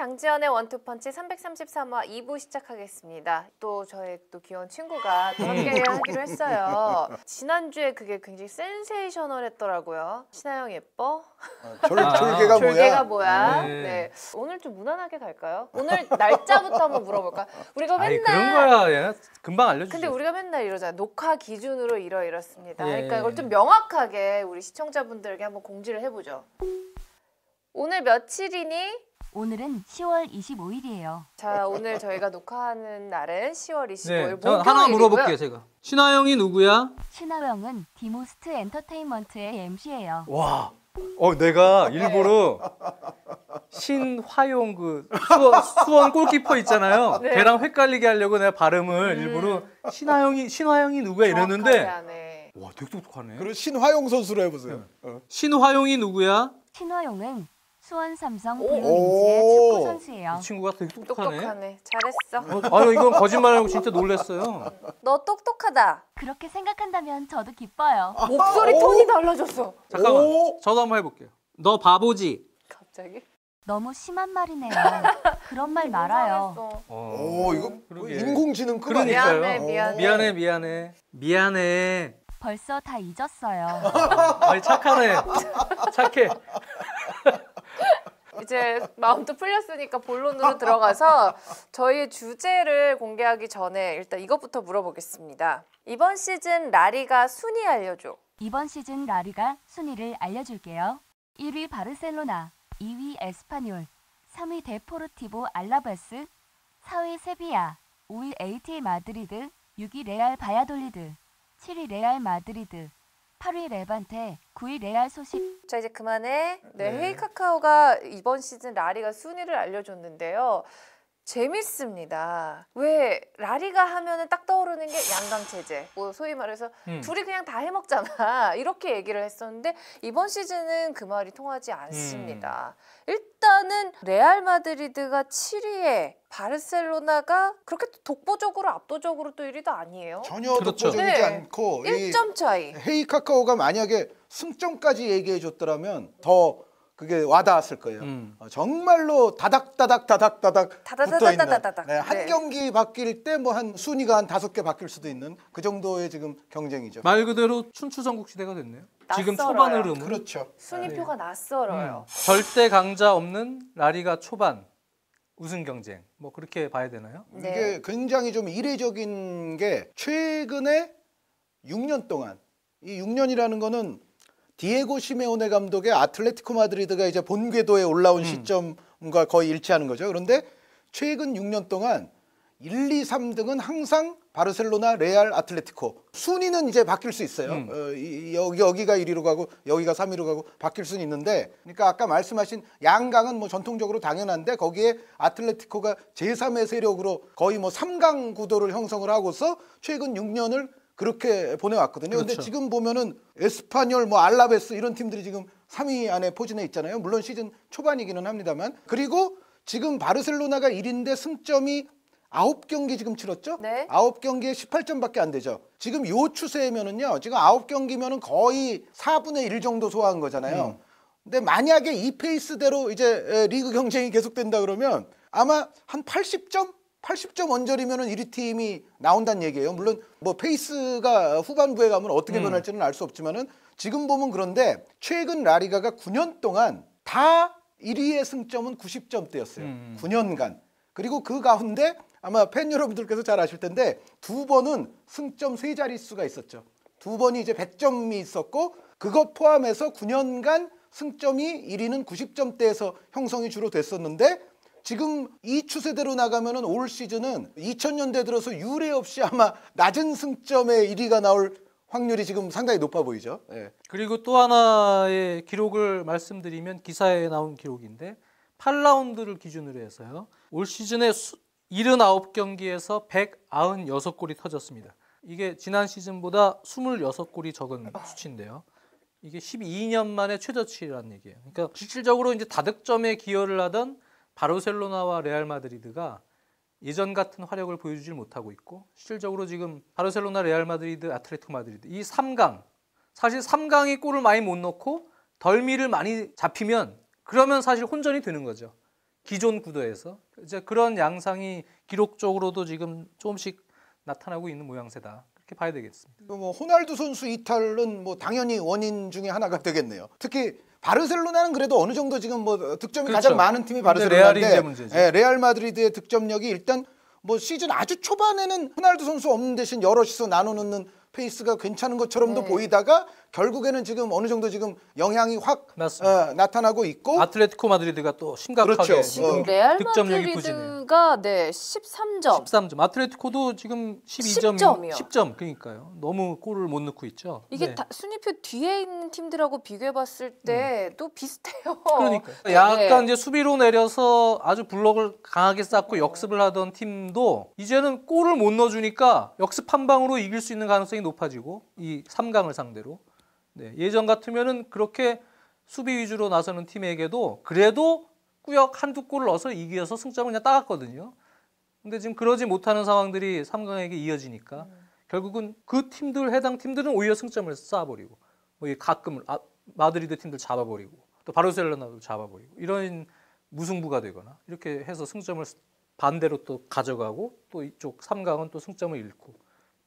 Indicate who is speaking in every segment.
Speaker 1: 장지연의 원투펀치 333화 2부 시작하겠습니다. 또 저의 또 귀여운 친구가 또 함께 음. 하기로 했어요. 지난주에 그게 굉장히 센세이셔널했더라고요. 신하영 예뻐? 아, 졸, 아, 졸개가, 졸개가 뭐야? 네. 네. 오늘 좀 무난하게 갈까요? 오늘 날짜부터 한번 물어볼까? 우리가 맨날 그런 거야.
Speaker 2: 얘 금방 알려주죠. 근데
Speaker 1: 우리가 맨날 이러잖아. 녹화 기준으로 이러 이렇습니다. 예. 그러니까 이걸 좀 명확하게 우리 시청자분들에게 한번 공지를 해보죠. 오늘 며칠이니? 오늘은 10월 25일이에요. 자, 오늘 저희가 녹화하는 날은 10월 25일 네, 목요일이고요. 하나 물어볼게요,
Speaker 2: 제가. 신하영이 누구야?
Speaker 1: 신하영은 디모스트 엔터테인먼트의 MC예요.
Speaker 2: 와, 어 내가 일부러 신화용 그 수, 원 골키퍼 있잖아요. 네. 걔랑 헷갈리게 하려고 내가 발음을 음. 일부러
Speaker 3: 신하영이 신하영이 누구야 이랬는데 와 되게 똑똑하네. 그리 신화용 선수로 해보세요. 네.
Speaker 2: 어. 신화용이 누구야?
Speaker 1: 신화용은 수원 삼성 블루윙즈의 축구
Speaker 2: 선수예요. 친구가 되게 똑똑하네. 똑똑하네.
Speaker 1: 잘했 어, 아니 이건 거짓말하고 진짜
Speaker 2: 놀랐어요.
Speaker 1: 너 똑똑하다. 그렇게 생각한다면 저도 기뻐요. 아, 목소리 톤이 달라졌어.
Speaker 2: 잠깐만. 저도 한번 해볼게요. 너 바보지.
Speaker 1: 갑자기? 너무 심한 말이네요. 그런 말 말아요.
Speaker 2: 어, 오, 이거 그러게. 인공지능 그러니까요. 미안해, 미안해. 어, 미안해, 미안해. 미안해.
Speaker 1: 벌써 다 잊었어요.
Speaker 2: 아니 착하네.
Speaker 3: 착해.
Speaker 1: 이제 마음도 풀렸으니까 본론으로 들어가서 저희 주제를 공개하기 전에 일단 이것부터 물어보겠습니다. 이번 시즌 라리가 순위 알려줘. 이번 시즌 라리가 순위를 알려줄게요. 1위 바르셀로나, 2위 에스파뇰, 3위 데포르티보 알라바스, 4위 세비야, 5위 AT 마드리드, 6위 레알 바야돌리드, 7위 레알 마드리드, 8위 레한테 9위 레알 소식. 자 이제 그만해. 네, 네. 헤이 카카오가 이번 시즌 라리가 순위를 알려줬는데요. 재밌습니다. 왜 라리가 하면은 딱 떠오르는 게 양강체제. 뭐 소위 말해서 음. 둘이 그냥 다 해먹잖아. 이렇게 얘기를 했었는데 이번 시즌은 그 말이 통하지 않습니다. 음. 일단은 레알 마드리드가 7위에 바르셀로나가 그렇게 독보적으로 압도적으로 또 1위도 아니에요. 전혀 그렇죠. 독보적이지 네. 않고 1점 차이.
Speaker 3: 헤이 카카오가 만약에 승점까지 얘기해 줬더라면 더 그게 와닿았을 거예요. 음. 어, 정말로 다닥다닥 다닥다닥 붙어 있는 네, 한 네. 경기 바뀔 때 뭐 한 순위가 한 다섯 개 바뀔 수도 있는 그 정도의 지금 경쟁이죠. 말
Speaker 2: 그대로 춘추 전국 시대가 됐네요. 지금 초반 흐름 그렇죠. 순위표가
Speaker 1: 네. 낯설어요.
Speaker 2: 음. 절대 강자 없는 라리가 초반 우승 경쟁 뭐 그렇게 봐야 되나요? 이게 네.
Speaker 3: 굉장히 좀 이례적인 게 최근에 6년 동안 이 6년이라는 거는 디에고 시메오네 감독의 아틀레티코 마드리드가 이제 본궤도에 올라온 음. 시점과 거의 일치하는 거죠. 그런데 최근 6년 동안 1, 2, 3등은 항상 바르셀로나, 레알, 아틀레티코 순위는 이제 바뀔 수 있어요. 음. 어, 이, 여기 여기가 1위로 가고 여기가 3위로 가고 바뀔 수는 있는데, 그러니까 아까 말씀하신 양강은 뭐 전통적으로 당연한데 거기에 아틀레티코가 제3의 세력으로 거의 뭐 3강 구도를 형성을 하고서 최근 6년을 그렇게 보내왔거든요. 그런데 그렇죠. 지금 보면은 에스파뇰, 뭐 알라베스 이런 팀들이 지금 3위 안에 포진해 있잖아요. 물론 시즌 초반이기는 합니다만. 그리고 지금 바르셀로나가 1인데 승점이 9경기 지금 치렀죠? 네. 9경기에 18점밖에 안 되죠. 지금 요 추세면은요. 지금 9경기면은 거의 4분의 1 정도 소화한 거잖아요. 음. 근데 만약에 이 페이스대로 이제 리그 경쟁이 계속된다 그러면 아마 한 80점? 80점 언저리면 1위 팀이 나온다는 얘기예요. 물론 뭐 페이스가 후반부에 가면 어떻게 음. 변할지는 알 수 없지만은 지금 보면 그런데 최근 라리가가 9년 동안 다 1위의 승점은 90점대였어요. 음. 9년간. 그리고 그 가운데 아마 팬 여러분들께서 잘 아실 텐데 두 번은 승점 세 자릿수가 있었죠. 두 번이 이제 100점이 있었고 그것 포함해서 9년간 승점이 1위는 90점대에서 형성이 주로 됐었는데 지금 이 추세대로 나가면 올 시즌은 2000년대 들어서 유례 없이 아마 낮은 승점에 1위가 나올 확률이 지금 상당히 높아 보이죠. 네. 그리고 또 하나의
Speaker 2: 기록을 말씀드리면 기사에 나온 기록인데 8라운드를 기준으로 해서요. 올 시즌에 79경기에서 196골이 터졌습니다. 이게 지난 시즌보다 26골이 적은 아. 수치인데요. 이게 12년 만에 최저치라는 얘기예요. 그러니까 실질적으로 이제 다득점에 기여를 하던 바르셀로나와 레알 마드리드가 예전 같은 화력을 보여주질 못하고 있고 실질적으로 지금 바르셀로나, 레알 마드리드, 아틀레티코 마드리드 이 3강 사실 3강이 골을 많이 못 넣고 덜미를 많이 잡히면 그러면 사실 혼전이 되는 거죠. 기존 구도에서 이제 그런 양상이 기록적으로도 지금 조금씩 나타나고 있는 모양새다. 이렇게 봐야 되겠습니다.
Speaker 3: 뭐 호날두 선수 이탈은 뭐 당연히 원인 중에 하나가 되겠네요. 특히 바르셀로나는 그래도 어느 정도 지금 뭐 득점이 그렇죠. 가장 많은 팀이 바르셀로나인데 예, 레알 마드리드의 득점력이 일단 뭐 시즌 아주 초반에는 호날두 선수 없는 대신 여러 시서 나눠 놓는 페이스가 괜찮은 것처럼도 네. 보이다가 결국에는 지금 어느 정도 지금 영향이 확 어, 나타나고 있고
Speaker 2: 아틀레티코 마드리드가 또 심각하게 그렇죠. 지금 어. 레알 득점 마드리드가
Speaker 1: 네 13점
Speaker 2: 13점 아틀레티코도 지금 12점 10점이요. 10점 그러니까요 너무 골을 못 넣고 있죠 이게 네.
Speaker 1: 순위표 뒤에 있는 팀들하고 비교해봤을 때또 음. 비슷해요 그러니까
Speaker 2: 약간 네. 이제 수비로 내려서 아주 블록을 강하게 쌓고 역습을 하던 팀도 이제는 골을 못 넣어주니까 역습 한 방으로 이길 수 있는 가능성이 높아지고 이 3강을 상대로 네, 예전 같으면은 그렇게 수비 위주로 나서는 팀에게도 그래도 꾸역 한두 골을 넣어서 이기어서 승점을 그냥 따갔거든요. 근데 지금 그러지 못하는 상황들이 3강에게 이어지니까 음. 결국은 그 팀들 해당 팀들은 오히려 승점을 쌓아버리고 뭐 가끔 아, 마드리드 팀들 잡아버리고 또 바르셀로나도 잡아버리고 이런 무승부가 되거나 이렇게 해서 승점을 반대로 또 가져가고 또 이쪽 3강은 또 승점을 잃고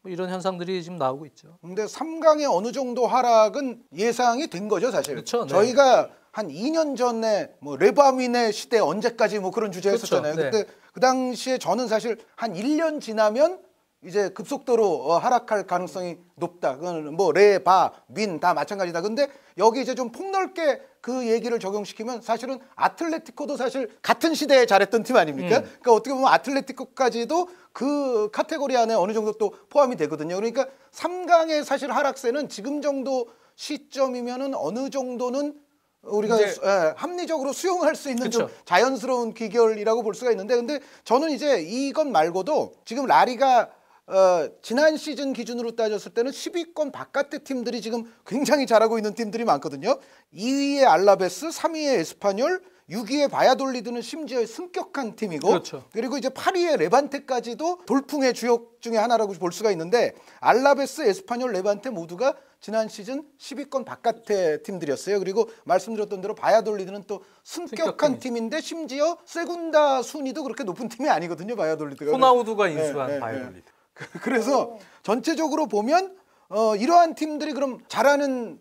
Speaker 2: 뭐 이런 현상들이 지금 나오고 있죠.
Speaker 3: 근데 3강의 어느 정도 하락은 예상이 된 거죠, 사실. 그렇죠. 네. 저희가 한 2년 전에 뭐 레바민의 시대 언제까지 뭐 그런 주제 했었잖아요. 그쵸, 그렇죠, 네. 그 당시에 저는 사실 한 1년 지나면 이제 급속도로 어, 하락할 가능성이 높다. 그건 뭐 레, 바, 민 다 마찬가지다. 근데 여기 이제 좀 폭넓게 그 얘기를 적용시키면 사실은 아틀레티코도 사실 같은 시대에 잘했던 팀 아닙니까? 음. 그러니까 어떻게 보면 아틀레티코까지도 그 카테고리 안에 어느 정도 또 포함이 되거든요. 그러니까 삼강의 사실 하락세는 지금 정도 시점이면은 어느 정도는 우리가 이제, 예, 합리적으로 수용할 수 있는 좀 자연스러운 귀결이라고 볼 수가 있는데 근데 저는 이제 이것 말고도 지금 라리가 어, 지난 시즌 기준으로 따졌을 때는 10위권 바깥의 팀들이 지금 굉장히 잘하고 있는 팀들이 많거든요. 2위에 알라베스, 3위에 에스파뇰, 6위에 바야돌리드는 심지어 승격한 팀이고 그렇죠. 그리고 이제 8위에 레반테까지도 돌풍의 주역 중에 하나라고 볼 수가 있는데 알라베스, 에스파뇰, 레반테 모두가 지난 시즌 10위권 바깥의 팀들이었어요. 그리고 말씀드렸던 대로 바야돌리드는 또 승격한 팀인데 심지어 세군다 순위도 그렇게 높은 팀이 아니거든요. 바야돌리드가. 호나우두가 네, 인수한 네, 네. 바야돌리드. 네, 네. 그래서 전체적으로 보면 어, 이러한 팀들이 그럼 잘하는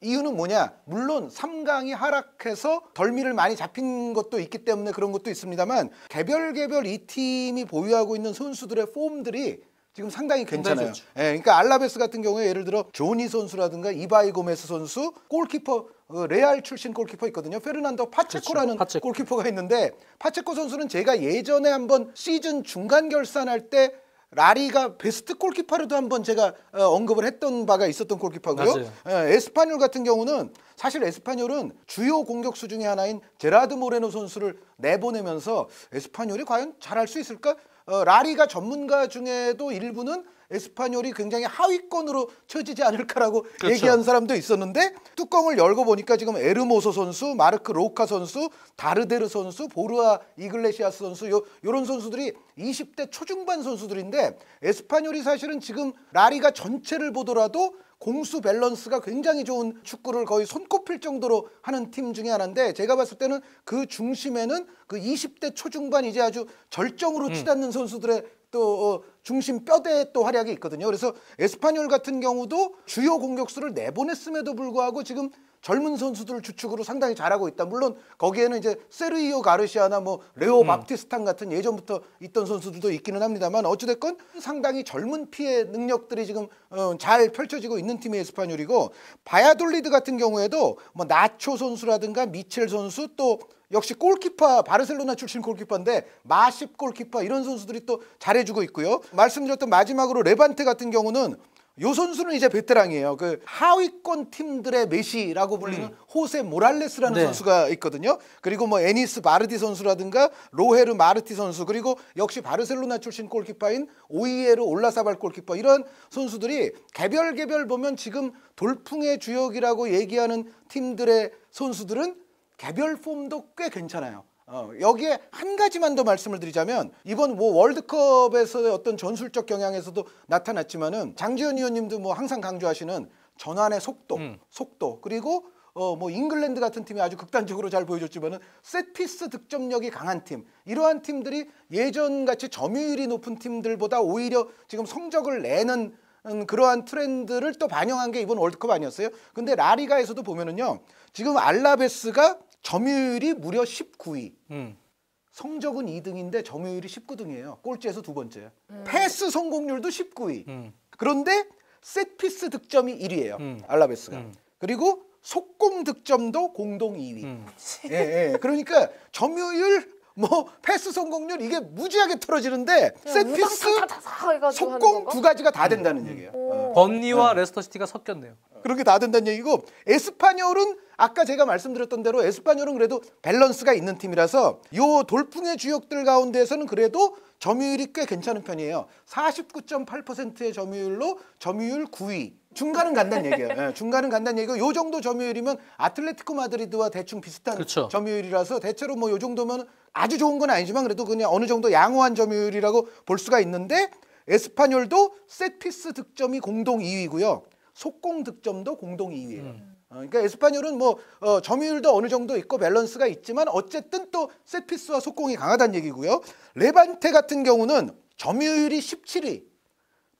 Speaker 3: 이유는 뭐냐? 물론 3강이 하락해서 덜미를 많이 잡힌 것도 있기 때문에 그런 것도 있습니다만 개별 개별 이 팀이 보유하고 있는 선수들의 폼들이 지금 상당히 괜찮아요. 예, 그러니까 알라베스 같은 경우에 예를 들어 조니 선수라든가 이바이 고메스 선수, 골키퍼 그 레알 출신 골키퍼 있거든요. 페르난도 파체코라는 그렇죠. 파체코. 골키퍼가 있는데 파체코 선수는 제가 예전에 한번 시즌 중간 결산할 때 라리가 베스트 골키퍼로도 한번 제가 어, 언급을 했던 바가 있었던 골키퍼고요. 에, 예, 에스파뇰 같은 경우는 사실 에스파뇰은 주요 공격수 중에 하나인 제라드 모레노 선수를 내보내면서 에스파뇰이 과연 잘할 수 있을까? 어, 라리가 전문가 중에도 일부는 에스파뇰이 굉장히 하위권으로 처지지 않을까라고 그렇죠. 얘기한 사람도 있었는데 뚜껑을 열고 보니까 지금 에르모소 선수, 마르크 로카 선수, 다르데르 선수, 보르아 이글레시아스 선수 요 요런 선수들이 20대 초중반 선수들인데 에스파뇰이 사실은 지금 라리가 전체를 보더라도 공수 밸런스가 굉장히 좋은 축구를 거의 손꼽힐 정도로 하는 팀 중에 하나인데 제가 봤을 때는 그 중심에는 그 20대 초중반 이제 아주 절정으로 음. 치닫는 음. 선수들의 또 어, 중심 뼈대 또 활약이 있거든요. 그래서 에스파뇰 같은 경우도 주요 공격수를 내보냈음에도 불구하고 지금 젊은 선수들 주축으로 상당히 잘하고 있다. 물론 거기에는 이제 세르이오 가르시아나 뭐 레오 음. 밥티스탄 같은 예전부터 있던 선수들도 있기는 합니다만 어찌됐건 상당히 젊은 피해 능력들이 지금 어, 잘 펼쳐지고 있는 팀의에스파뉴리고 바야돌리드 같은 경우에도 뭐 나초 선수라든가 미첼 선수 또 역시 골키퍼 바르셀로나 출신 골키퍼인데 마십 골키퍼 이런 선수들이 또 잘해주고 있고요. 말씀드렸던 마지막으로 레반테 같은 경우는 요 선수는 이제 베테랑이에요. 그 하위권 팀들의 메시라고 불리는 음. 호세 모랄레스라는 네. 선수가 있거든요. 그리고 뭐 에니스 바르디 선수라든가 로헤르 마르티 선수 그리고 역시 바르셀로나 출신 골키퍼인 오이에르 올라사발 골키퍼 이런 선수들이 개별 개별 보면 지금 돌풍의 주역이라고 얘기하는 팀들의 선수들은 개별 폼도 꽤 괜찮아요. 어, 여기에 한 가지만 더 말씀을 드리자면 이번 뭐 월드컵에서의 어떤 전술적 경향에서도 나타났지만은 장지현 의원님도뭐 항상 강조하시는 전환의 속도, 음. 속도 그리고 어, 뭐 잉글랜드 같은 팀이 아주 극단적으로 잘 보여줬지만은 세피스 득점력이 강한 팀 이러한 팀들이 예전같이 점유율이 높은 팀들보다 오히려 지금 성적을 내는 음, 그러한 트렌드를 또 반영한 게 이번 월드컵 아니었어요? 근데 라리가에서도 보면은요 지금 알라베스가 점유율이 무려 19위. 음. 성적은 2등인데 점유율이 19등이에요. 꼴찌에서 두 번째. 음. 패스 성공률도 19위. 음. 그런데 세피스 득점이 1위예요. 음. 알라베스가. 음. 그리고 속공 득점도 공동 2위. 음. 예, 예. 그러니까 점유율 뭐 패스 성공률 이게 무지하게 틀어지는데 세피스 속공 두 가지가 다 된다는 얘기예요.
Speaker 2: 어. 번니와 레스터시티가 섞였네요.
Speaker 3: 그렇게 다 된다는 얘기고 에스파뇰은 아까 제가 말씀드렸던 대로 에스파뇰은 그래도 밸런스가 있는 팀이라서 요 돌풍의 주역들 가운데에서는 그래도 점유율이 꽤 괜찮은 편이에요. 49.8%의 점유율로 점유율 9위. 중간은 간다는 얘기예요. 네, 중간은 간다는 얘기고 요 정도 점유율이면 아틀레티코 마드리드와 대충 비슷한 그렇 점유율이라서 대체로 뭐요 정도면 아주 좋은 건 아니지만 그래도 그냥 어느 정도 양호한 점유율이라고 볼 수가 있는데 에스파뇰도 세피스 득점이 공동 2위고요. 속공 득점도 공동 2위예요. 음. 어, 그러니까 에스파뇰은 뭐 어, 점유율도 어느 정도 있고 밸런스가 있지만 어쨌든 또 세피스와 속공이 강하다는 얘기고요. 레반테 같은 경우는 점유율이 17위,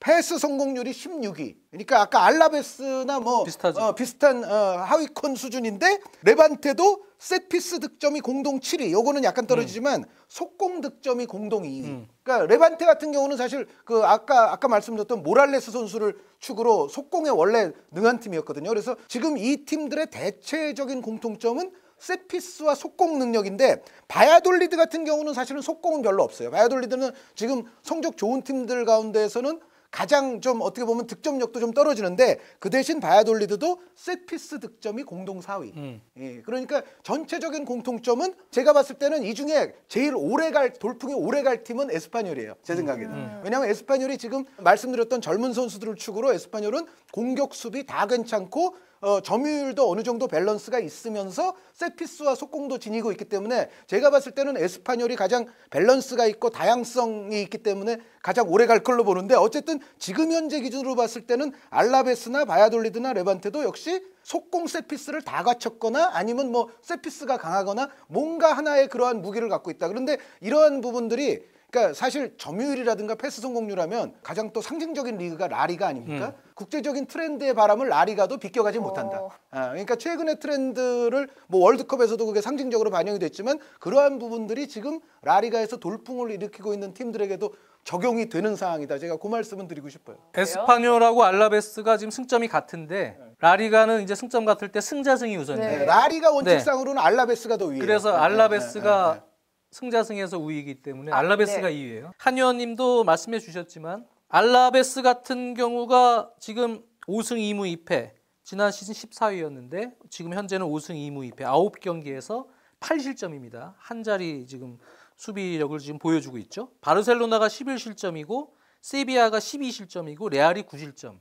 Speaker 3: 패스 성공률이 16위. 그러니까 아까 알라베스나 뭐 어, 비슷한 어, 하위권 수준인데 레반테도 세피스 득점이 공동 7위. 요거는 약간 떨어지지만 음. 속공 득점이 공동 2위. 음. 그러니까 레반테 같은 경우는 사실 그 아까 아까 말씀드렸던 모랄레스 선수를 축으로 속공에 원래 능한 팀이었거든요. 그래서 지금 이 팀들의 대체적인 공통점은 세피스와 속공 능력인데 바야돌리드 같은 경우는 사실은 속공은 별로 없어요. 바야돌리드는 지금 성적 좋은 팀들 가운데에서는 가장 좀 어떻게 보면 득점력도 좀 떨어지는데 그 대신 바야돌리드도 세피스 득점이 공동 4위. 음. 예, 그러니까 전체적인 공통점은 제가 봤을 때는 이 중에 제일 오래 갈 돌풍이 오래 갈 팀은 에스파뇰이에요. 제 생각에는. 음. 음. 왜냐하면 에스파뇰이 지금 말씀드렸던 젊은 선수들을 축으로 에스파뇰은 공격 수비 다 괜찮고 어, 점유율도 어느 정도 밸런스가 있으면서 세피스와 속공도 지니고 있기 때문에 제가 봤을 때는 에스파뇰이 가장 밸런스가 있고 다양성이 있기 때문에 가장 오래 갈 걸로 보는데 어쨌든 지금 현재 기준으로 봤을 때는 알라베스나 바야돌리드나 레반테도 역시 속공 세피스를 다 갖췄거나 아니면 뭐 세피스가 강하거나 뭔가 하나의 그러한 무기를 갖고 있다. 그런데 이러한 부분들이 그러니까 사실 점유율이라든가 패스 성공률하면 가장 또 상징적인 리그가 라리가 아닙니까? 음. 국제적인 트렌드의 바람을 라리가도 비껴가지 오. 어. 못한다. 아, 그러니까 최근의 트렌드를 뭐 월드컵에서도 그게 상징적으로 반영이 됐지만 그러한 부분들이 지금 라리가에서 돌풍을 일으키고 있는 팀들에게도 적용이 되는 상황이다. 제가 그 말씀은 드리고 싶어요.
Speaker 2: 에스파뇨라고 알라베스가 지금 승점이 같은데 네. 라리가는 이제 승점 같을 때 승자승이 우선이에요. 네. 라리가 원칙상으로는
Speaker 3: 네. 알라베스가 더 위에. 그래서 네, 네, 알라베스가
Speaker 2: 네. 승자승에서 우위이기 때문에 아, 알라베스가 네. 2위예요. 한 의원님도 말씀해 주셨지만 알라베스 같은 경우가 지금 5승 2무 2패 지난 시즌 14위였는데 지금 현재는 5승 2무 2패 9경기에서 8실점입니다. 한 자리 지금 수비력을 지금 보여주고 있죠. 바르셀로나가 11실점이고 세비야가 12실점이고 레알이 9실점.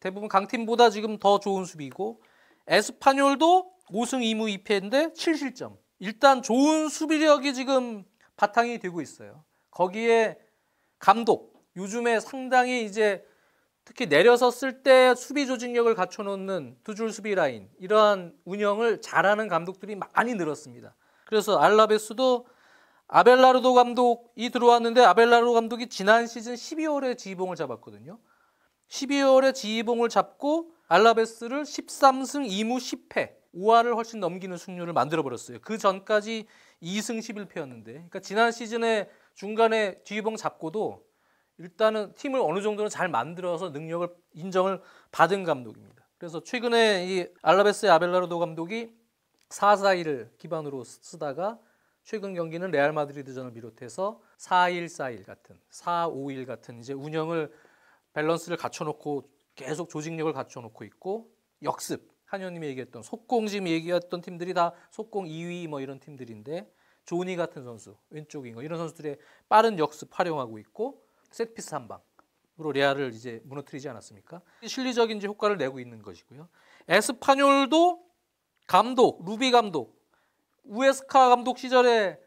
Speaker 2: 대부분 강팀보다 지금 더 좋은 수비고 에스파뇰도 5승 2무 2패인데 7실점. 일단 좋은 수비력이 지금 바탕이 되고 있어요. 거기에 감독 요즘에 상당히 이제 특히 내려서 쓸 때 수비 조직력을 갖춰놓는 두 줄 수비 라인 이러한 운영을 잘하는 감독들이 많이 늘었습니다. 그래서 알라베스도 아벨라르도 감독이 들어왔는데 아벨라르도 감독이 지난 시즌 12월에 지휘봉을 잡았거든요. 12월에 지휘봉을 잡고 알라베스를 13승 2무 10패 우할를 훨씬 넘기는 승률을 만들어 버렸어요. 그 전까지 2승 11패였는데, 그러니까 지난 시즌에 중간에 뒤봉 잡고도 일단은 팀을 어느 정도는 잘 만들어서 능력을 인정을 받은 감독입니다. 그래서 최근에 이 알라베스의 아벨라르도 감독이 4-4-1을 기반으로 쓰다가 최근 경기는 레알 마드리드전을 비롯해서 4-1-4-1 같은 4-5-1 같은 이제 운영을 밸런스를 갖춰놓고 계속 조직력을 갖춰놓고 있고 역습 한현님이 얘기했던 속공 지금 얘기했던 팀들이 다 속공 2위 뭐 이런 팀들인데 조니 같은 선수 왼쪽인 거 이런 선수들의 빠른 역습 활용하고 있고 셋피스한 방으로 레알을 이제 무너뜨리지 않았습니까? 실리적인 이제 효과를 내고 있는 것이고요. 에스파뇰도 감독 루비 감독 우에스카 감독 시절에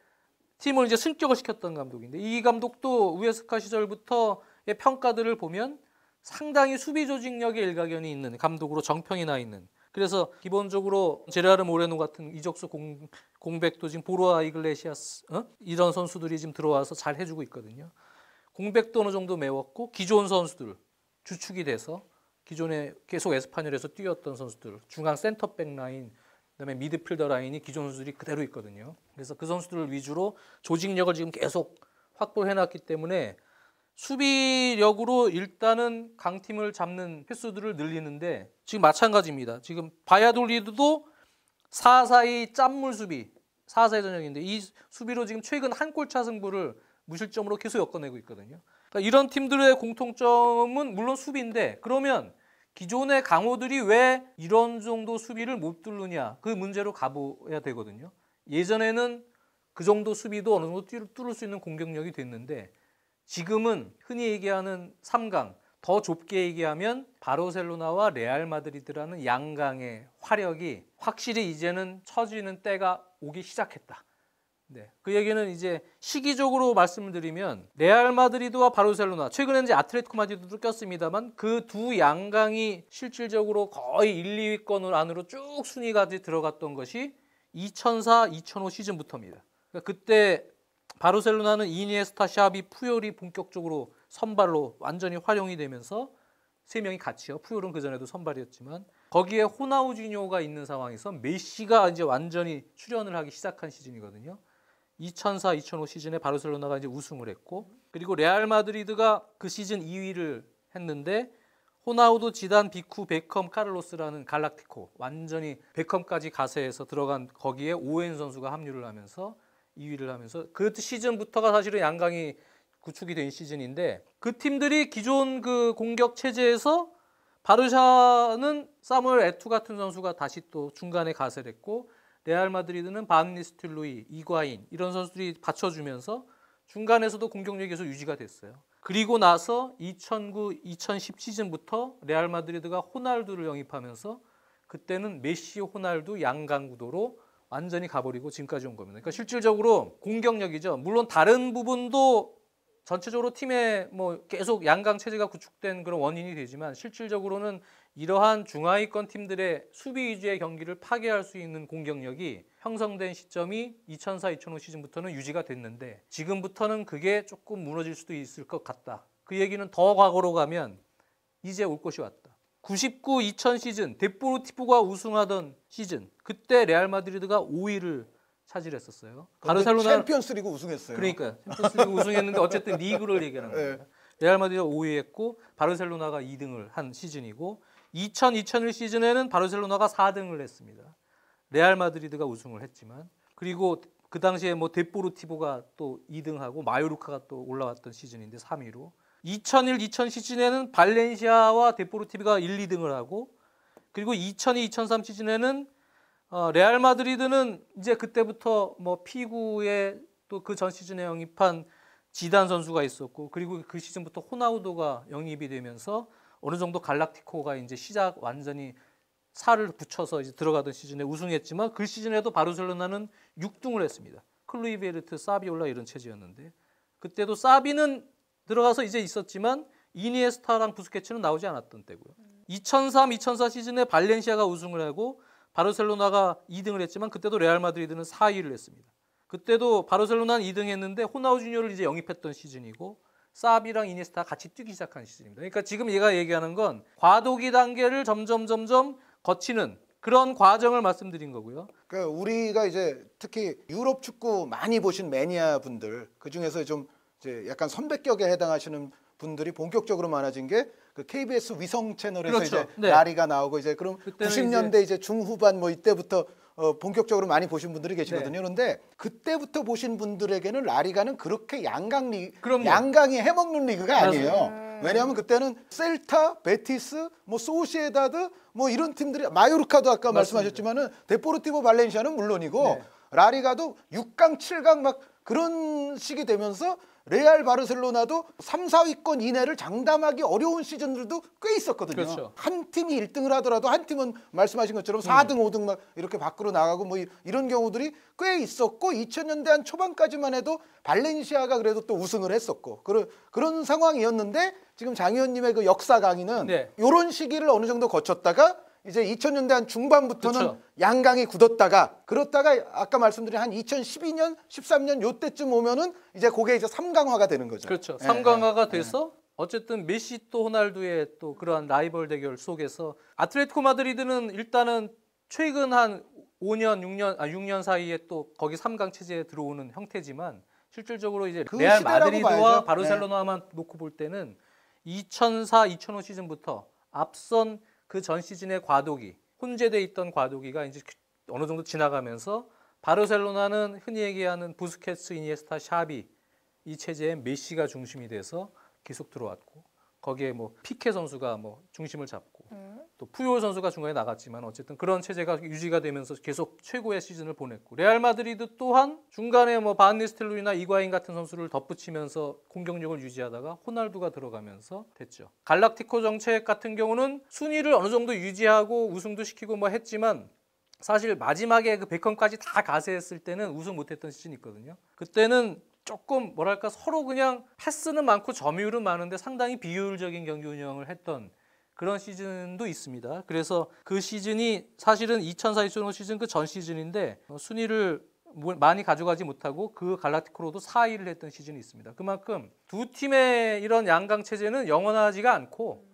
Speaker 2: 팀을 이제 승격을 시켰던 감독인데 이 감독도 우에스카 시절부터의 평가들을 보면 상당히 수비 조직력의 일가견이 있는 감독으로 정평이 나 있는 그래서 기본적으로 제라르 모레노 같은 이적수 공, 공백도 지금 보로아 이글레시아스 어? 이런 선수들이 지금 들어와서 잘 해주고 있거든요. 공백도 어느 정도 메웠고 기존 선수들 주축이 돼서 기존에 계속 에스파뇰에서 뛰었던 선수들 중앙 센터백 라인 그다음에 미드필더 라인이 기존 선수들이 그대로 있거든요. 그래서 그 선수들을 위주로 조직력을 지금 계속 확보해 놨기 때문에 수비력으로 일단은 강팀을 잡는 횟수들을 늘리는데 지금 마찬가지입니다. 지금 바야돌리드도 4-4의 짠물 수비, 4-4의 전형인데 이 수비로 지금 최근 한 골차 승부를 무실점으로 계속 엮어내고 있거든요. 그러니까 이런 팀들의 공통점은 물론 수비인데 그러면 기존의 강호들이 왜 이런 정도 수비를 못 뚫느냐 그 문제로 가보야 되거든요. 예전에는 그 정도 수비도 어느 정도 뚫을 수 있는 공격력이 됐는데 지금은 흔히 얘기하는 3강, 더 좁게 얘기하면 바르셀로나와 레알 마드리드라는 양강의 화력이 확실히 이제는 처지는 때가 오기 시작했다. 네. 그 얘기는 이제 시기적으로 말씀드리면 을 레알 마드리드와 바르셀로나 최근에 이제 아틀레티코 마드리드도 꼈습니다만 그 두 양강이 실질적으로 거의 1, 2위권 안으로 쭉 순위까지 들어갔던 것이 2004, 2005 시즌부터입니다. 그러니까 그때 바르셀로나는 이니에스타, 샤비, 푸요리 본격적으로 선발로 완전히 활용이 되면서 세 명이 같이요. 푸요는 그 전에도 선발이었지만 거기에 호나우지뇨가 있는 상황에서 메시가 이제 완전히 출연을 하기 시작한 시즌이거든요. 2004-2005 시즌에 바르셀로나가 이제 우승을 했고 그리고 레알 마드리드가 그 시즌 2위를 했는데 호나우도, 지단, 비쿠, 베컴, 카를로스라는 갈락티코 완전히 베컴까지 가세해서 들어간 거기에 오웬 선수가 합류를 하면서 2위를 하면서 그 시즌부터가 사실은 양강이 구축이 된 시즌인데 그 팀들이 기존 그 공격 체제에서 바르샤는 사무엘 에투 같은 선수가 다시 또 중간에 가세를 했고 레알 마드리드는 반니스틸루이, 이과인 이런 선수들이 받쳐주면서 중간에서도 공격력이 계속 유지가 됐어요. 그리고 나서 2009-2010 시즌부터 레알 마드리드가 호날두를 영입하면서 그때는 메시, 호날두, 양강 구도로 완전히 가버리고 지금까지 온 겁니다. 그러니까 실질적으로 공격력이죠. 물론 다른 부분도 전체적으로 팀의 뭐 계속 양강 체제가 구축된 그런 원인이 되지만 실질적으로는 이러한 중하위권 팀들의 수비 위주의 경기를 파괴할 수 있는 공격력이 형성된 시점이 2004-2005 시즌부터는 유지가 됐는데 지금부터는 그게 조금 무너질 수도 있을 것 같다. 그 얘기는 더 과거로 가면 이제 올 것이 왔다. 99, 2000 시즌 데포르티브가 우승하던 시즌 그때 레알 마드리드가 5위를 차지했었어요. 바르셀로나 챔피언스리그 우승했어요. 그러니까 챔피언스리그 우승했는데 어쨌든 리그를 얘기하는 거예요. 네. 레알 마드리드가 5위했고 바르셀로나가 2등을 한 시즌이고 2000, 2001 시즌에는 바르셀로나가 4등을 했습니다. 레알 마드리드가 우승을 했지만 그리고 그 당시에 뭐데포르티브가또 2등하고 마요르카가 또 올라왔던 시즌인데 3위로 2001-2000 시즌에는 발렌시아와 데포르티비가 1, 2등을 하고 그리고 2002-2003 시즌에는 어, 레알 마드리드는 이제 그때부터 뭐 피구에 또 그 전 시즌에 영입한 지단 선수가 있었고 그리고 그 시즌부터 호나우도가 영입이 되면서 어느 정도 갈락티코가 이제 시작 완전히 살을 붙여서 이제 들어가던 시즌에 우승했지만 그 시즌에도 바르셀로나는 6등을 했습니다. 클루이베르트, 사비올라 이런 체제였는데 그때도 사비는 들어가서 이제 있었지만 이니에스타랑 부스케츠는 나오지 않았던 때고요. 2003, 2004 시즌에 발렌시아가 우승을 하고 바르셀로나가 2등을 했지만 그때도 레알 마드리드는 4위를 했습니다. 그때도 바르셀로나는 2등 했는데 호나우지뇨를 주 이제 영입했던 시즌이고 사비랑 이니스타 에 같이 뛰기 시작한 시즌입니다. 그러니까 지금 얘가 얘기하는 건 과도기 단계를 점점 점점 거치는 그런 과정을 말씀드린 거고요.
Speaker 3: 그러니까 우리가 이제 특히 유럽 축구 많이 보신 매니아 분들 그 중에서 좀 이제 약간 선배격에 해당하시는 분들이 본격적으로 많아진 게그 KBS 위성 채널에서 그렇죠. 이제 네. 나리가 나오고 이제 그럼 90년대 이제... 중후반 뭐 이때부터 어, 본격적으로 많이 보신 분들이 계시거든요. 네. 그런데 그때부터 보신 분들에게는 라리가는 그렇게 양강 리 양강이 해먹는 리그가 아니에요. 음... 왜냐하면 그때는 셀타, 베티스, 뭐 소시에다드 뭐 이런 팀들이 마요르카도 아까 맞습니다. 말씀하셨지만은 데포르티보 발렌시아는 물론이고 네. 라리가도 6강, 7강 막 그런 식이 되면서 레알 바르셀로나도 3, 4위권 이내를 장담하기 어려운 시즌들도 꽤 있었거든요. 그렇죠. 한 팀이 1등을 하더라도 한 팀은 말씀하신 것처럼 4등, 음. 5등 막 이렇게 밖으로 나가고 뭐 이런 경우들이 꽤 있었고 2000년대 한 초반까지만 해도 발렌시아가 그래도 또 우승을 했었고 그런 그런 상황이었는데 지금 장 의원님의 그 역사 강의는 네. 이런 시기를 어느 정도 거쳤다가 이제 2000년대 한 중반부터는 그쵸. 양강이 굳었다가 그렇다가 아까 말씀드린 한 2012년, 13년 요때쯤 오면은 이제 그게 이제 삼강화가 되는 거죠. 그렇죠. 예, 삼강화가 예, 돼서
Speaker 2: 어쨌든 메시 또 호날두의 또 그러한 라이벌 대결 속에서 아틀레티코 마드리드는 일단은 최근 한 5년, 6년, 아 6년 사이에 또 거기 삼강 체제에 들어오는 형태지만 실질적으로 이제 그 레알 마드리드와 네. 바르셀로나만 네. 놓고 볼 때는 2004, 2005 시즌부터 앞선 그전 시즌의 과도기, 혼재되어 있던 과도기가 이제 그 어느 정도 지나가면서 바르셀로나는 흔히 얘기하는 부스케츠, 이니에스타, 샤비 이체제의 메시가 중심이 돼서 계속 들어왔고 거기에 뭐 피케 선수가 뭐 중심을 잡고 또 푸요 선수가 중간에 나갔지만 어쨌든 그런 체제가 유지가 되면서 계속 최고의 시즌을 보냈고 레알 마드리드 또한 중간에 뭐바니스텔루이나 이과인 같은 선수를 덧붙이면서 공격력을 유지하다가 호날두가 들어가면서 됐죠. 갈락티코 정책 같은 경우는 순위를 어느 정도 유지하고 우승도 시키고 뭐 했지만 사실 마지막에 그 베컴까지 다 가세했을 때는 우승 못했던 시즌이 있거든요. 그때는 조금 뭐랄까 서로 그냥 패스는 많고 점유율은 많은데 상당히 비효율적인 경기 운영을 했던 그런 시즌도 있습니다. 그래서 그 시즌이 사실은 2004-2005 시즌 그 전 시즌인데 어, 순위를 뭐 많이 가져가지 못하고 그 갈라티코로도 4위를 했던 시즌이 있습니다. 그만큼 두 팀의 이런 양강 체제는 영원하지가 않고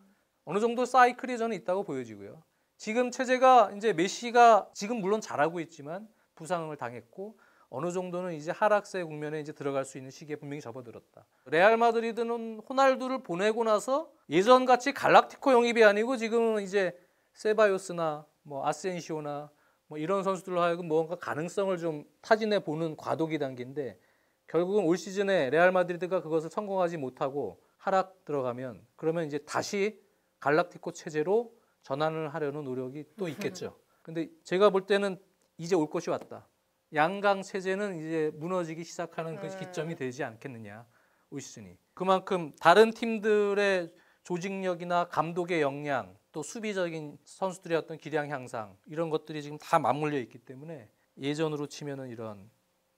Speaker 2: 어느 정도 사이클이 저는 있다고 보여지고요. 지금 체제가 이제 메시가 지금 물론 잘하고 있지만 부상을 당했고 어느 정도는 이제 하락세 국면에 이제 들어갈 수 있는 시기에 분명히 접어들었다. 레알 마드리드는 호날두를 보내고 나서 예전 같이 갈락티코 영입이 아니고 지금은 이제 세바요스나 뭐 아센시오나 뭐 이런 선수들로 하여금 뭔가 가능성을 좀 타진해 보는 과도기 단계인데 결국은 올 시즌에 레알 마드리드가 그것을 성공하지 못하고 하락 들어가면 그러면 이제 다시 갈락티코 체제로 전환을 하려는 노력이 또 있겠죠. 근데 제가 볼 때는 이제 올 것이 왔다. 양강 체제는 이제 무너지기 시작하는 그 기점이 되지 않겠느냐 오시즌이 그만큼 다른 팀들의 조직력이나 감독의 역량 또 수비적인 선수들의 어떤 기량 향상 이런 것들이 지금 다 맞물려 있기 때문에 예전으로 치면은 이런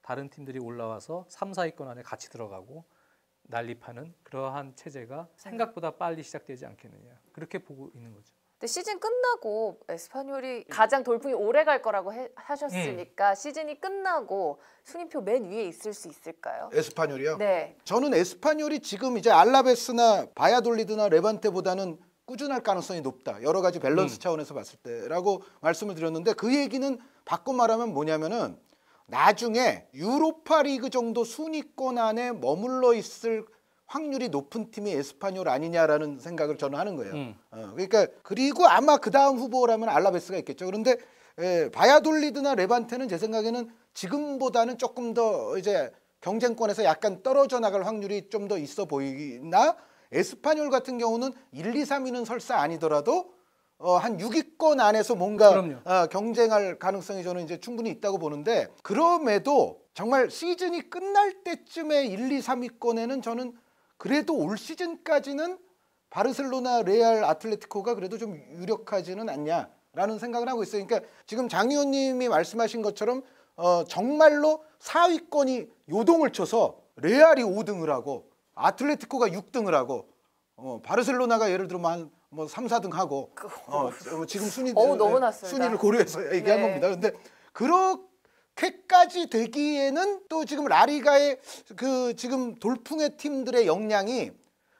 Speaker 2: 다른 팀들이 올라와서 3, 4위권 안에 같이 들어가고 난립하는 그러한 체제가 네. 생각보다 빨리 시작되지 않겠느냐 그렇게 보고 있는
Speaker 3: 거죠.
Speaker 1: 근데 시즌 끝나고 에스파뇰이 음. 가장 돌풍이 오래 갈 거라고 해, 하셨으니까 음. 시즌이 끝나고 순위표 맨 위에 있을 수 있을까요?
Speaker 3: 에스파뇰이요? 네. 저는 에스파뇰이 지금 이제 알라베스나 바야돌리드나 레반테보다는 꾸준할 가능성이 높다. 여러 가지 밸런스 음. 차원에서 봤을 때라고 말씀을 드렸는데 그 얘기는 바꿔 말하면 뭐냐면은 나중에 유로파 리그 정도 순위권 안에 머물러 있을 확률이 높은 팀이 에스파뇰 아니냐라는 생각을 저는 하는 거예요. 음. 어, 그러니까 그리고 아마 그 다음 후보라면 알라베스가 있겠죠. 그런데 에, 바야돌리드나 레반테는 제 생각에는 지금보다는 조금 더 이제 경쟁권에서 약간 떨어져 나갈 확률이 좀 더 있어 보이나 에스파뇰 같은 경우는 1, 2, 3위는 설사 아니더라도 어, 한 6위권 안에서 뭔가 어, 경쟁할 가능성이 저는 이제 충분히 있다고 보는데 그럼에도 정말 시즌이 끝날 때쯤에 1, 2, 3위권에는 저는 그래도 올 시즌까지는 바르셀로나, 레알, 아틀레티코가 그래도 좀 유력하지는 않냐라는 생각을 하고 있어요. 그러니까 지금 장 의원님이 말씀하신 것처럼 어, 정말로 4위권이 요동을 쳐서 레알이 5등을 하고 아틀레티코가 6등을 하고 어, 바르셀로나가 예를 들어 뭐 3, 4등 뭐 하고 그 어, 지금 순위 어, 순위를 고려해서 얘기한 네. 겁니다. 근데 그렇 쾌까지 되기에는 또 지금 라리가의 그 지금 돌풍의 팀들의 역량이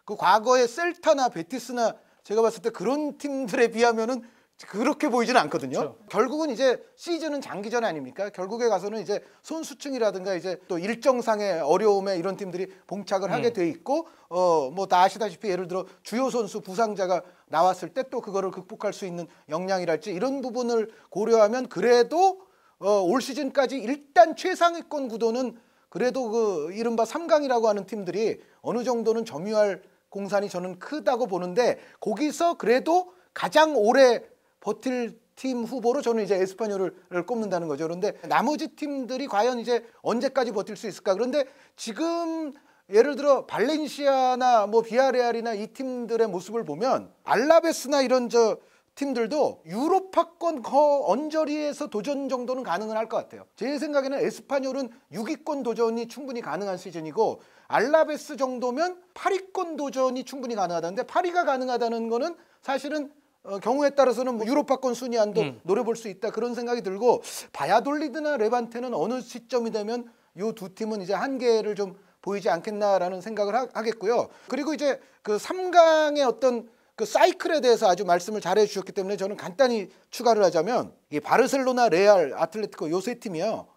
Speaker 3: 그 과거의 셀타나 베티스나 제가 봤을 때 그런 팀들에 비하면은 그렇게 보이지는 않거든요. 그렇죠. 결국은 이제 시즌은 장기전 아닙니까? 결국에 가서는 이제 손수층이라든가 이제 또 일정상의 어려움에 이런 팀들이 봉착을 하게 음. 돼 있고 어 뭐 다 아시다시피 예를 들어 주요 선수 부상자가 나왔을 때 또 그거를 극복할 수 있는 역량이랄지 이런 부분을 고려하면 그래도 어, 올 시즌까지 일단 최상위권 구도는 그래도 그 이른바 3강이라고 하는 팀들이 어느 정도는 점유할 공산이 저는 크다고 보는데 거기서 그래도 가장 오래 버틸 팀 후보로 저는 이제 에스파뇰을 꼽는다는 거죠. 그런데 나머지 팀들이 과연 이제 언제까지 버틸 수 있을까? 그런데 지금 예를 들어 발렌시아나 뭐 비아레알이나 이 팀들의 모습을 보면 알라베스나 이런 저 팀들도 유로파권 거 언저리에서 도전 정도는 가능할것 같아요. 제 생각에는 에스파뇰은 6위권 도전이 충분히 가능한 시즌이고 알라베스 정도면 8위권 도전이 충분히 가능하다는데 8위가 가능하다는 거는 사실은 어, 경우에 따라서는 뭐 유로파권 순위 안도 음. 노려볼 수 있다 그런 생각이 들고 바야돌리드나 레반테는 어느 시점이 되면 이 두 팀은 이제 한계를 좀 보이지 않겠나라는 생각을 하, 겠고요 그리고 이제 그 3강의 어떤 그 사이클에 대해서 아주 말씀을 잘해 주셨기 때문에 저는 간단히 추가를 하자면 이 바르셀로나, 레알, 아틀레티코 요세 팀이요.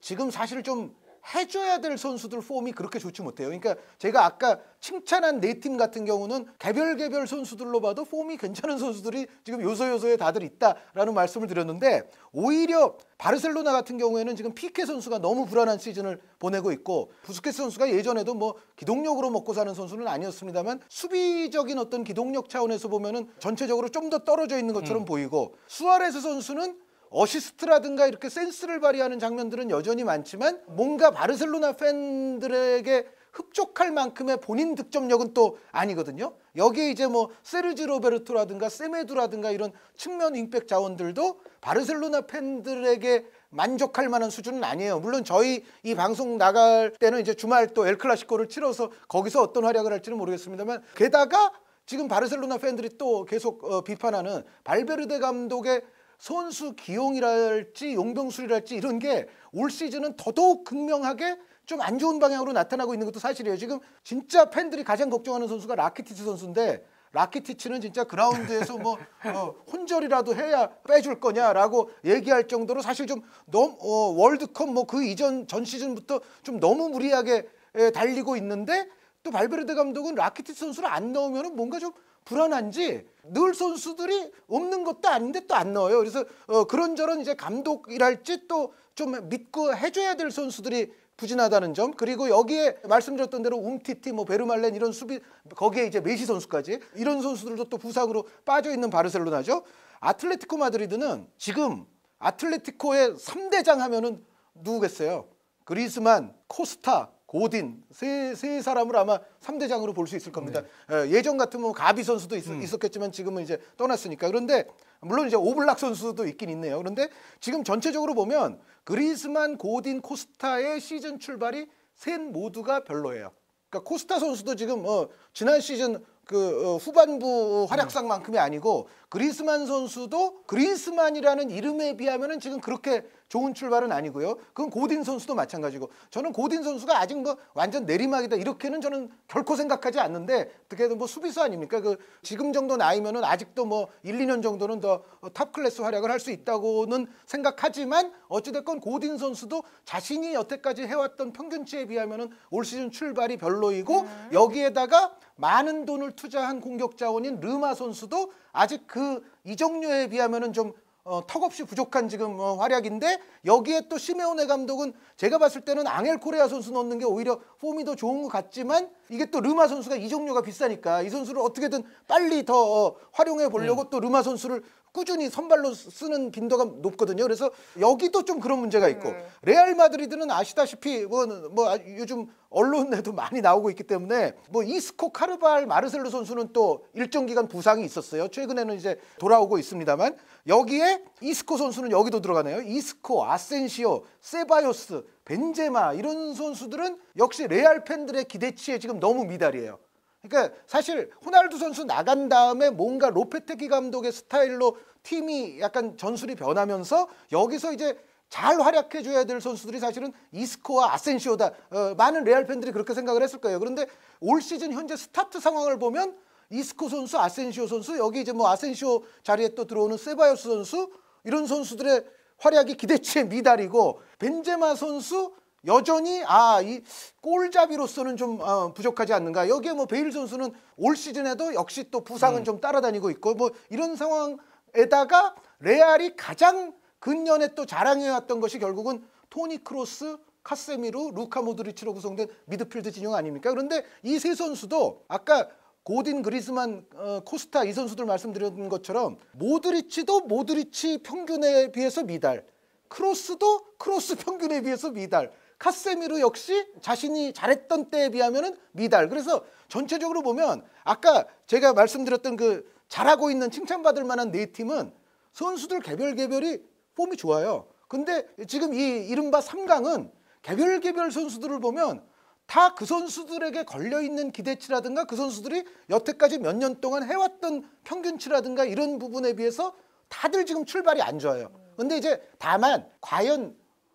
Speaker 3: 지금 사실 좀 해줘야 될 선수들 폼이 그렇게 좋지 못해요. 그러니까 제가 아까 칭찬한 네 팀 같은 경우는 개별 개별 선수들로 봐도 폼이 괜찮은 선수들이 지금 요소 요소에 다들 있다라는 말씀을 드렸는데 오히려 바르셀로나 같은 경우에는 지금 피케 선수가 너무 불안한 시즌을 보내고 있고 부스케스 선수가 예전에도 뭐 기동력으로 먹고 사는 선수는 아니었습니다만 수비적인 어떤 기동력 차원에서 보면은 전체적으로 좀 더 떨어져 있는 것처럼 음. 보이고 수아레스 선수는 어시스트라든가 이렇게 센스를 발휘하는 장면들은 여전히 많지만 뭔가 바르셀로나 팬들에게 흡족할 만큼의 본인 득점력은 또 아니거든요. 여기에 이제 뭐 세르지 로베르토라든가 세메두라든가 이런 측면 윙백 자원들도 바르셀로나 팬들에게 만족할 만한 수준은 아니에요. 물론 저희 이 방송 나갈 때는 이제 주말 또 엘클라시코를 치러서 거기서 어떤 활약을 할지는 모르겠습니다만 게다가 지금 바르셀로나 팬들이 또 계속 어, 비판하는 발베르데 감독의 선수 기용이랄지 용병술이랄지 이런 게 올 시즌은 더더욱 극명하게 좀 안 좋은 방향으로 나타나고 있는 것도 사실이에요. 지금 진짜 팬들이 가장 걱정하는 선수가 라키티치 선수인데 라키티치는 진짜 그라운드에서 뭐 어, 혼절이라도 해야 빼줄 거냐라고 얘기할 정도로 사실 좀 너무 어, 월드컵 뭐 그 이전 전 시즌부터 좀 너무 무리하게 에, 달리고 있는데 또 발베르데 감독은 라키티치 선수를 안 넣으면 뭔가 좀 불안한지 늘 선수들이 없는 것도 아닌데 또 안 넣어요. 그래서 어, 그런저런 이제 감독이랄지 또 좀 믿고 해줘야 될 선수들이 부진하다는 점 그리고 여기에 말씀드렸던 대로 움티티 뭐 베르말렌 이런 수비 거기에 이제 메시 선수까지 이런 선수들도 또 부상으로 빠져 있는 바르셀로나죠. 아틀레티코 마드리드는 지금 아틀레티코의 3대장 하면은 누구겠어요? 그리스만, 코스타, 오딘 세, 세 사람을 아마 3대장으로볼 수 있을 겁니다. 네. 예, 예전 같으면 뭐 가비 선수도 있, 음. 있었겠지만 지금은 이제 떠났으니까. 그런데 물론 이제 오블락 선수도 있긴 있네요. 그런데 지금 전체적으로 보면 그리스만, 고딘, 코스타의 시즌 출발이 셋 모두가 별로예요. 그러니까 코스타 선수도 지금 어, 지난 시즌 그 어, 후반부 활약상만큼이 아니고 그리스만 선수도 그리스만이라는 이름에 비하면은 지금 그렇게 좋은 출발은 아니고요. 그건 고딘 선수도 마찬가지고 저는 고딘 선수가 아직 뭐 완전 내리막이다 이렇게는 저는 결코 생각하지 않는데 어떻게든 뭐 수비수 아닙니까? 그 지금 정도 나이면은 아직도 뭐 1, 2년 정도는 더탑 어, 클래스 활약을 할 수 있다고는 생각하지만 어찌됐건 고딘 선수도 자신이 여태까지 해왔던 평균치에 비하면은 올 시즌 출발이 별로이고 음. 여기에다가 많은 돈을 투자한 공격 자원인 르마 선수도 아직 그이적류에 비하면은 좀 어, 턱없이 부족한 지금 어, 활약인데 여기에 또 시메오네 감독은 제가 봤을 때는 앙헬 코레아 선수 넣는 게 오히려 폼이 더 좋은 것 같지만 이게 또 르마 선수가 이종류가 비싸니까 이 선수를 어떻게든 빨리 더 어, 활용해 보려고 음. 또 르마 선수를 꾸준히 선발로 쓰는 빈도가 높거든요. 그래서 여기도 좀 그런 문제가 있고 음. 레알 마드리드는 아시다시피 뭐, 뭐 아, 요즘 언론에도 많이 나오고 있기 때문에 뭐 이스코 카르발 마르셀로 선수는 또 일정 기간 부상이 있었어요. 최근에는 이제 돌아오고 있습니다만 여기에 이스코 선수는 여기도 들어가네요. 이스코, 아센시오, 세바요스 벤제마 이런 선수들은 역시 레알 팬들의 기대치에 지금 너무 미달이에요. 그러니까 사실 호날두 선수 나간 다음에 뭔가 로페테기 감독의 스타일로 팀이 약간 전술이 변하면서 여기서 이제 잘 활약해 줘야 될 선수들이 사실은 이스코와 아센시오다. 어, 많은 레알 팬들이 그렇게 생각을 했을 거예요. 그런데 올 시즌 현재 스타트 상황을 보면 이스코 선수, 아센시오 선수, 여기 이제 뭐 아센시오 자리에 또 들어오는 세바이오스 선수 이런 선수들의 활약이 기대치에 미달이고 벤제마 선수 여전히 아 이 골잡이로서는 좀 어, 부족하지 않는가 여기에 뭐 베일 선수는 올 시즌에도 역시 또 부상은 음. 좀 따라다니고 있고 뭐 이런 상황에다가 레알이 가장 근년에 또 자랑해왔던 것이 결국은 토니 크로스 카세미루 루카 모드리치로 구성된 미드필드 진영 아닙니까 그런데 이 세 선수도 아까 고딘 그리스만 어, 코스타 이 선수들 말씀드린 것처럼 모드리치도 모드리치 평균에 비해서 미달 크로스도 크로스 평균에 비해서 미달 카세미로 역시 자신이 잘했던 때에 비하면 미달 그래서 전체적으로 보면 아까 제가 말씀드렸던 그 잘하고 있는 칭찬받을 만한 네 팀은 선수들 개별 개별이 폼이 좋아요 근데 지금 이 이른바 삼강은 개별 개별 선수들을 보면 다그 선수들에게 걸려있는 기대치라든가 그 선수들이 여태까지 몇 년 동안 해왔던 평균치라든가 이런 부분에 비해서 다들 지금 출발이 안 좋아요. 근데 이제 다만 과연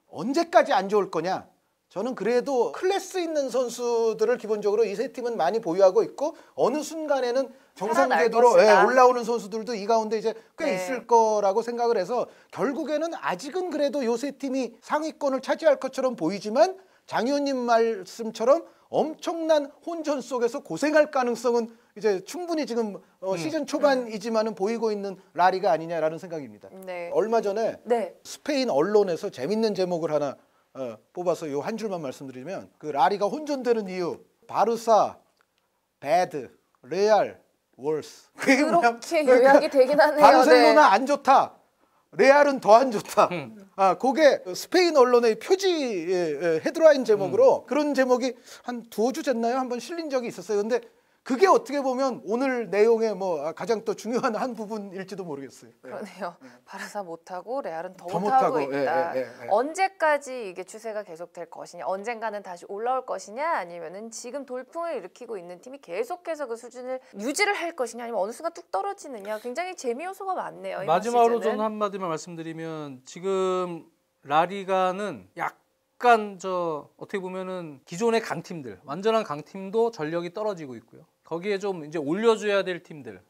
Speaker 3: 언제까지 안 좋을 거냐? 저는 그래도 클래스 있는 선수들을 기본적으로 이 세 팀은 많이 보유하고 있고 어느 순간에는 정상 궤도로 예, 올라오는 선수들도 이 가운데 이제 꽤 네. 있을 거라고 생각을 해서 결국에는 아직은 그래도 요 세 팀이 상위권을 차지할 것처럼 보이지만 장 의원님 말씀처럼 엄청난 혼전 속에서 고생할 가능성은 이제 충분히 지금 어, 음. 시즌 초반이지만은 보이고 있는 라리가 아니냐라는 생각입니다. 네. 얼마 전에 네. 스페인 언론에서 재밌는 제목을 하나 어, 뽑아서 요 한 줄만 말씀드리면 그 라리가 혼전되는 이유 바르사, 배드, 레알, 월스 그렇게 그러니까 요약이
Speaker 1: 되긴 하네요. 바르셀로나
Speaker 3: 네. 안 좋다. 레알은 더 안 좋다. 음. 아, 그게 스페인 언론의 표지 예, 예, 헤드라인 제목으로 음. 그런 제목이 한 두어 주 됐나요? 한번 실린 적이 있었어요. 근데 그게 어떻게 보면 오늘 내용의 뭐 가장 또 중요한 한 부분일지도 모르겠어요. 네. 그러네요.
Speaker 1: 예. 바라사 못하고 레알은 더, 더 못하고, 예, 있다. 예, 예, 예, 언제까지 이게 추세가 계속될 것이냐, 언젠가는 다시 올라올 것이냐, 아니면은 지금 돌풍을 일으키고 있는 팀이 계속해서 그 수준을 유지를 할 것이냐, 아니면 어느 순간 뚝 떨어지느냐, 굉장히 재미 요소가 많네요. 마지막으로 저는
Speaker 2: 한마디만 말씀드리면 지금 라리가는 약 약간 저 어떻게 보면은 기존의 강팀들 완전한 강팀도 전력이 떨어지고 있고요. 거기에 좀 이제 올려줘야 될 팀들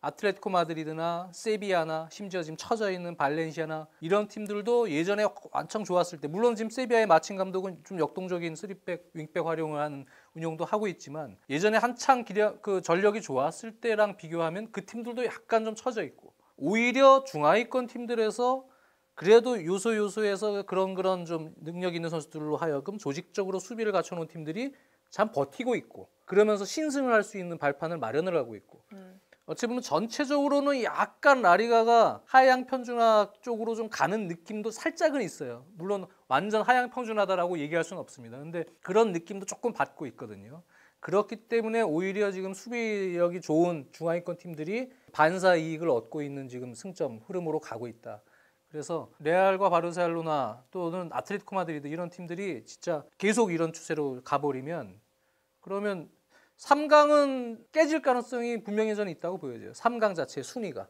Speaker 2: 아틀레티코 마드리드나 세비야나 심지어 지금 처져 있는 발렌시아나 이런 팀들도 예전에 완청 좋았을 때 물론 지금 세비야의 마친 감독은 좀 역동적인 쓰리백 윙백 활용을 하는 운영도 하고 있지만 예전에 한창 기력 그 전력이 좋았을 때랑 비교하면 그 팀들도 약간 좀 처져 있고 오히려 중하위권 팀들에서 그래도 요소 요소에서 그런 그런 좀 능력 있는 선수들로 하여금 조직적으로 수비를 갖춰놓은 팀들이 참 버티고 있고 그러면서 신승을 할 수 있는 발판을 마련을 하고 있고 음. 어찌 보면 전체적으로는 약간 라리가가 하향 편준화 쪽으로 좀 가는 느낌도 살짝은 있어요. 물론 완전 하향 평준화다라고 얘기할 수는 없습니다. 근데 그런 느낌도 조금 받고 있거든요. 그렇기 때문에 오히려 지금 수비력이 좋은 중앙위권 팀들이 반사 이익을 얻고 있는 지금 승점 흐름으로 가고 있다. 그래서 레알과 바르셀로나 또는 아틀레티코 마드리드 이런 팀들이 진짜 계속 이런 추세로 가버리면 그러면 3강은 깨질 가능성이 분명히 저는 있다고 보여져요. 3강 자체의 순위가.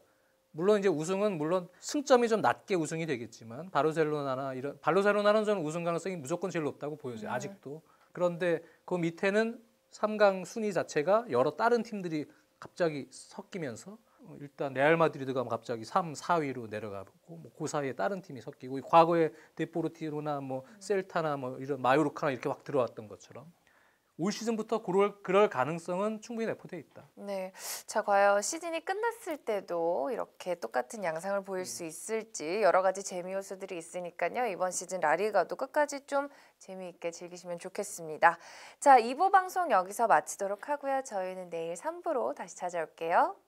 Speaker 2: 물론 이제 우승은 물론 승점이 좀 낮게 우승이 되겠지만 바르셀로나나 이런 바르셀로나는 저는 우승 가능성이 무조건 제일 높다고 보여져요. 네. 아직도. 그런데 그 밑에는 3강 순위 자체가 여러 다른 팀들이 갑자기 섞이면서 일단 레알 마드리드가 갑자기 3, 4위로 내려가고 뭐그 사이에 다른 팀이 섞이고 과거에 데포르티로나 뭐 셀타나 뭐 이런 마요르카나 이렇게 확 들어왔던 것처럼 올 시즌부터 그럴, 그럴 가능성은 충분히 내포돼 있다.
Speaker 1: 네, 자 과연 시즌이 끝났을 때도 이렇게 똑같은 양상을 보일 음. 수 있을지 여러 가지 재미 요소들이 있으니까요. 이번 시즌 라리가도 끝까지 좀 재미있게 즐기시면 좋겠습니다. 자 2부 방송 여기서 마치도록 하고요. 저희는 내일 3부로 다시 찾아올게요.